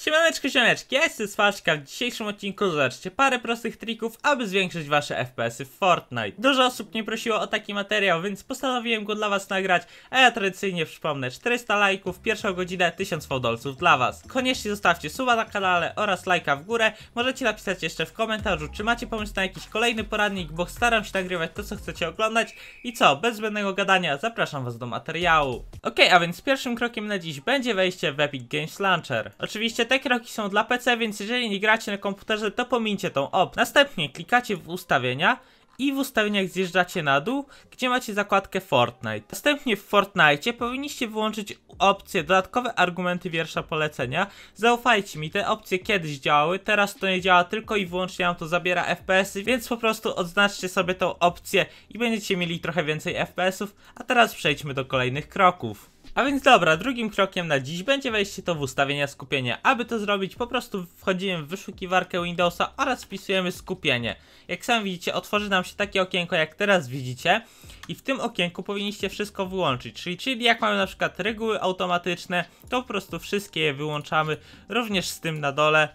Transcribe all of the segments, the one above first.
Siemaneczko, siemaneczki, ja jestem W dzisiejszym odcinku zobaczcie, parę prostych trików, aby zwiększyć wasze FPS-y w Fortnite. Dużo osób nie prosiło o taki materiał, więc postanowiłem go dla was nagrać, a ja tradycyjnie przypomnę 400 lajków, pierwszą godzinę 1000 fodolców dla was. Koniecznie zostawcie suba na kanale oraz lajka w górę. Możecie napisać jeszcze w komentarzu, czy macie pomysł na jakiś kolejny poradnik, bo staram się nagrywać to, co chcecie oglądać. I co, bez zbędnego gadania, zapraszam was do materiału. Ok, a więc pierwszym krokiem na dziś będzie wejście w Epic Games Launcher. Oczywiście te kroki są dla PC, więc jeżeli nie gracie na komputerze, to pomincie tą op. Następnie klikacie w ustawienia i w ustawieniach zjeżdżacie na dół, gdzie macie zakładkę Fortnite. Następnie w Fortnite powinniście wyłączyć opcję dodatkowe argumenty wiersza polecenia. Zaufajcie mi, te opcje kiedyś działały, teraz to nie działa tylko i wyłącznie nam to zabiera FPS-y, więc po prostu odznaczcie sobie tą opcję i będziecie mieli trochę więcej FPS-ów, a teraz przejdźmy do kolejnych kroków. A więc dobra, drugim krokiem na dziś będzie wejście to w ustawienia skupienia. Aby to zrobić, po prostu wchodzimy w wyszukiwarkę Windowsa oraz wpisujemy skupienie. Jak sami widzicie, otworzy nam się takie okienko, jak teraz widzicie. I w tym okienku powinniście wszystko wyłączyć, czyli, czyli jak mamy na przykład reguły automatyczne, to po prostu wszystkie je wyłączamy, również z tym na dole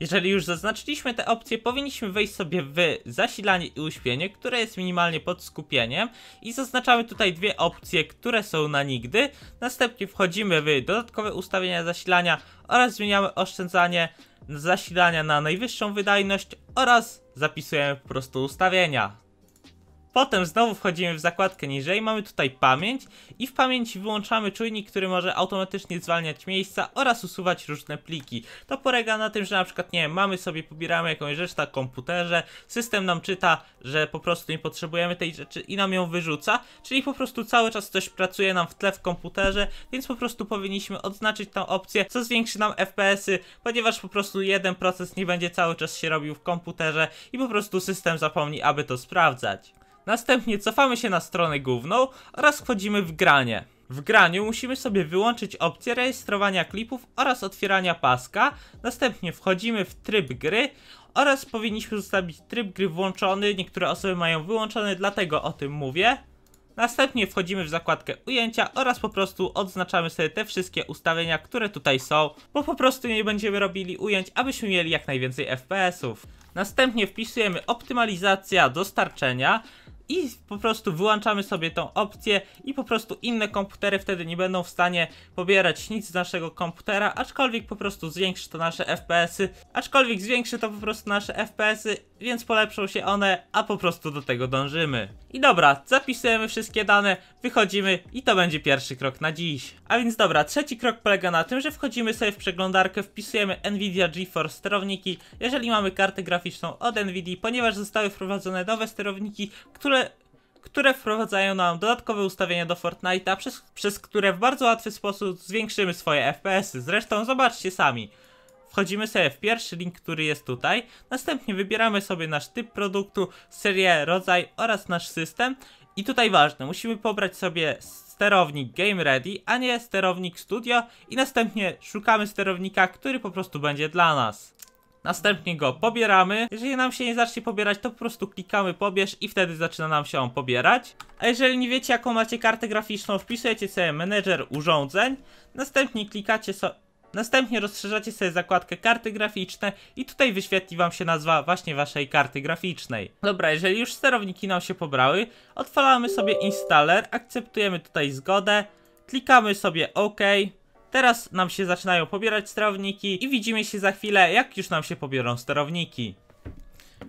jeżeli już zaznaczyliśmy te opcje, powinniśmy wejść sobie w zasilanie i uśpienie, które jest minimalnie pod skupieniem i zaznaczamy tutaj dwie opcje, które są na nigdy. Następnie wchodzimy w dodatkowe ustawienia zasilania oraz zmieniamy oszczędzanie zasilania na najwyższą wydajność oraz zapisujemy po prostu ustawienia. Potem znowu wchodzimy w zakładkę niżej, mamy tutaj pamięć i w pamięci wyłączamy czujnik, który może automatycznie zwalniać miejsca oraz usuwać różne pliki. To polega na tym, że na przykład, nie wiem, mamy sobie, pobieramy jakąś rzecz na komputerze, system nam czyta, że po prostu nie potrzebujemy tej rzeczy i nam ją wyrzuca, czyli po prostu cały czas coś pracuje nam w tle w komputerze, więc po prostu powinniśmy odznaczyć tą opcję, co zwiększy nam FPS-y, ponieważ po prostu jeden proces nie będzie cały czas się robił w komputerze i po prostu system zapomni, aby to sprawdzać. Następnie cofamy się na stronę główną oraz wchodzimy w granie. W graniu musimy sobie wyłączyć opcję rejestrowania klipów oraz otwierania paska, następnie wchodzimy w tryb gry oraz powinniśmy zostawić tryb gry włączony, niektóre osoby mają wyłączony, dlatego o tym mówię. Następnie wchodzimy w zakładkę ujęcia oraz po prostu odznaczamy sobie te wszystkie ustawienia, które tutaj są, bo po prostu nie będziemy robili ujęć, abyśmy mieli jak najwięcej FPS-ów. Następnie wpisujemy optymalizacja dostarczenia, i po prostu wyłączamy sobie tą opcję i po prostu inne komputery wtedy nie będą w stanie pobierać nic z naszego komputera, aczkolwiek po prostu zwiększy to nasze FPS-y, aczkolwiek zwiększy to po prostu nasze FPS-y, więc polepszą się one, a po prostu do tego dążymy. I dobra, zapisujemy wszystkie dane, wychodzimy i to będzie pierwszy krok na dziś. A więc dobra, trzeci krok polega na tym, że wchodzimy sobie w przeglądarkę, wpisujemy Nvidia GeForce sterowniki, jeżeli mamy kartę graficzną od Nvidia, ponieważ zostały wprowadzone nowe sterowniki, które które wprowadzają nam dodatkowe ustawienia do Fortnite'a, przez, przez które w bardzo łatwy sposób zwiększymy swoje FPS-y. Zresztą zobaczcie sami. Wchodzimy sobie w pierwszy link, który jest tutaj, następnie wybieramy sobie nasz typ produktu, serię, rodzaj oraz nasz system. I tutaj ważne, musimy pobrać sobie sterownik Game Ready, a nie sterownik Studio i następnie szukamy sterownika, który po prostu będzie dla nas. Następnie go pobieramy. Jeżeli nam się nie zacznie pobierać, to po prostu klikamy pobierz i wtedy zaczyna nam się on pobierać. A jeżeli nie wiecie jaką macie kartę graficzną, wpisujecie sobie menedżer urządzeń. Następnie klikacie Następnie rozszerzacie sobie zakładkę karty graficzne i tutaj wyświetli wam się nazwa właśnie waszej karty graficznej. Dobra, jeżeli już sterowniki nam się pobrały, odpalamy sobie installer, akceptujemy tutaj zgodę, klikamy sobie OK, Teraz nam się zaczynają pobierać sterowniki i widzimy się za chwilę, jak już nam się pobiorą sterowniki.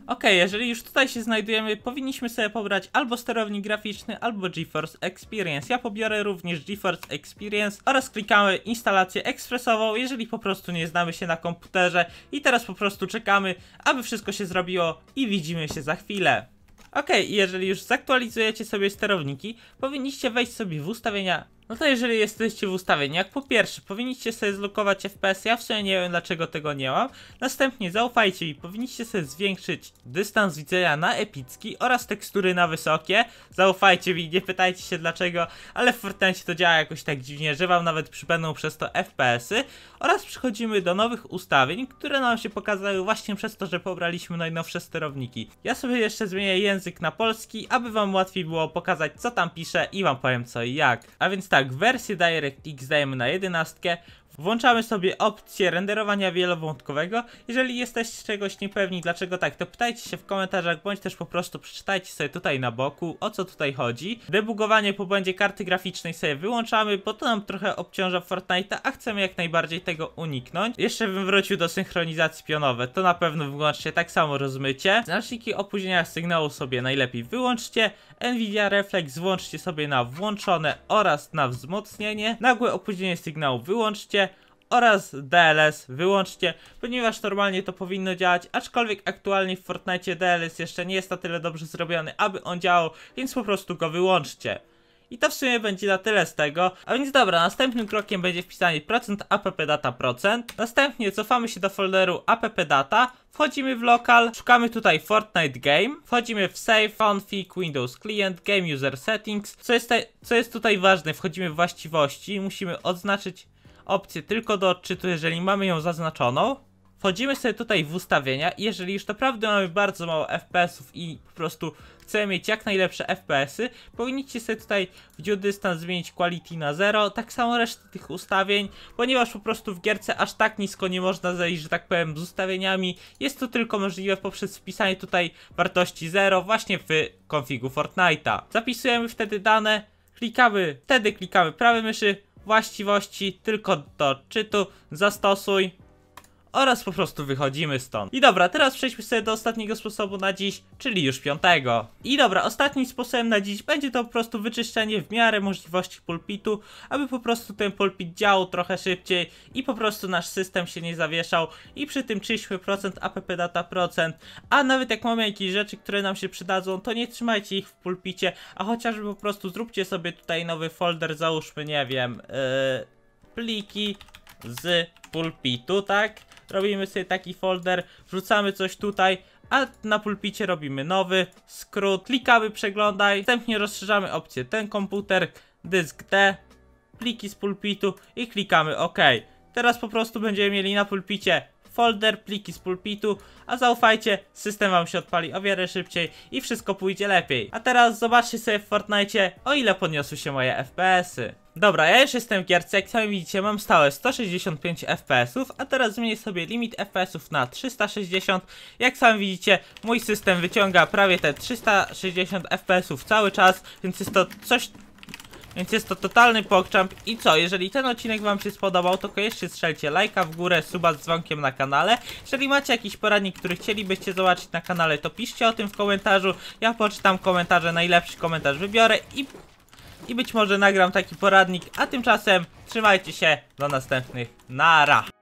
Ok, jeżeli już tutaj się znajdujemy, powinniśmy sobie pobrać albo sterownik graficzny, albo GeForce Experience. Ja pobiorę również GeForce Experience oraz klikamy instalację ekspresową, jeżeli po prostu nie znamy się na komputerze. I teraz po prostu czekamy, aby wszystko się zrobiło i widzimy się za chwilę. Ok, jeżeli już zaktualizujecie sobie sterowniki, powinniście wejść sobie w ustawienia no to jeżeli jesteście w ustawieniach, po pierwsze powinniście sobie zlokować FPS, ja w sumie nie wiem dlaczego tego nie mam. Następnie zaufajcie mi, powinniście sobie zwiększyć dystans widzenia na epicki oraz tekstury na wysokie. Zaufajcie mi, nie pytajcie się dlaczego, ale w Fortnite to działa jakoś tak dziwnie, że wam nawet przybędą przez to FPS-y. Oraz przechodzimy do nowych ustawień, które nam się pokazały właśnie przez to, że pobraliśmy najnowsze sterowniki. Ja sobie jeszcze zmienię język na polski, aby wam łatwiej było pokazać co tam piszę i wam powiem co i jak. A więc tak, tak, wersję DirectX dajemy na 11, Włączamy sobie opcję renderowania wielowątkowego. Jeżeli jesteście czegoś niepewni, dlaczego tak, to pytajcie się w komentarzach, bądź też po prostu przeczytajcie sobie tutaj na boku, o co tutaj chodzi. Debugowanie po błędzie karty graficznej sobie wyłączamy, bo to nam trochę obciąża Fortnite'a, a chcemy jak najbardziej tego uniknąć. Jeszcze bym wrócił do synchronizacji pionowe, to na pewno wyłączcie tak samo rozmycie. Znaczniki opóźnienia sygnału sobie najlepiej wyłączcie. Nvidia Reflex włączcie sobie na włączone oraz na wzmocnienie. Nagłe opóźnienie sygnału wyłączcie oraz DLS wyłączcie, ponieważ normalnie to powinno działać, aczkolwiek aktualnie w Fortnite DLS jeszcze nie jest na tyle dobrze zrobiony, aby on działał, więc po prostu go wyłączcie. I to w sumie będzie na tyle z tego. A więc dobra, następnym krokiem będzie wpisanie procent appdata procent. Następnie cofamy się do folderu appdata, wchodzimy w lokal, szukamy tutaj Fortnite Game, wchodzimy w Save, Config, Windows Client, Game User Settings. Co jest, co jest tutaj ważne, wchodzimy w właściwości, musimy odznaczyć opcję tylko do odczytu, jeżeli mamy ją zaznaczoną. Wchodzimy sobie tutaj w ustawienia i jeżeli już naprawdę mamy bardzo mało FPS-ów i po prostu chcemy mieć jak najlepsze FPS-y, powinniście sobie tutaj w due distance zmienić quality na 0, tak samo resztę tych ustawień, ponieważ po prostu w gierce aż tak nisko nie można zejść, że tak powiem, z ustawieniami. Jest to tylko możliwe poprzez wpisanie tutaj wartości 0 właśnie w konfigu Fortnite'a. Zapisujemy wtedy dane, klikamy, wtedy klikamy prawe myszy, właściwości tylko do czytu zastosuj oraz po prostu wychodzimy stąd. I dobra, teraz przejdźmy sobie do ostatniego sposobu na dziś, czyli już piątego. I dobra, ostatnim sposobem na dziś będzie to po prostu wyczyszczenie w miarę możliwości pulpitu, aby po prostu ten pulpit działał trochę szybciej i po prostu nasz system się nie zawieszał i przy tym czyśćmy procent app data procent, a nawet jak mamy jakieś rzeczy, które nam się przydadzą, to nie trzymajcie ich w pulpicie, a chociażby po prostu zróbcie sobie tutaj nowy folder, załóżmy, nie wiem, yy, pliki, z pulpitu, tak? Robimy sobie taki folder, wrzucamy coś tutaj, a na pulpicie robimy nowy skrót, klikamy przeglądaj, następnie rozszerzamy opcję ten komputer, dysk D, pliki z pulpitu i klikamy OK. Teraz po prostu będziemy mieli na pulpicie folder, pliki z pulpitu, a zaufajcie, system wam się odpali o wiele szybciej i wszystko pójdzie lepiej. A teraz zobaczcie sobie w Fortnite o ile podniosły się moje FPS-y. Dobra, ja już jestem w gierce, jak sami widzicie mam stałe 165 FPS-ów, a teraz zmienię sobie limit FPS-ów na 360. Jak sami widzicie, mój system wyciąga prawie te 360 FPS-ów cały czas, więc jest to coś więc jest to totalny pokczamp i co, jeżeli ten odcinek wam się spodobał, to koniecznie strzelcie lajka w górę, suba z dzwonkiem na kanale. Jeżeli macie jakiś poradnik, który chcielibyście zobaczyć na kanale, to piszcie o tym w komentarzu. Ja poczytam komentarze, najlepszy komentarz wybiorę i, i być może nagram taki poradnik. A tymczasem trzymajcie się, do następnych, nara!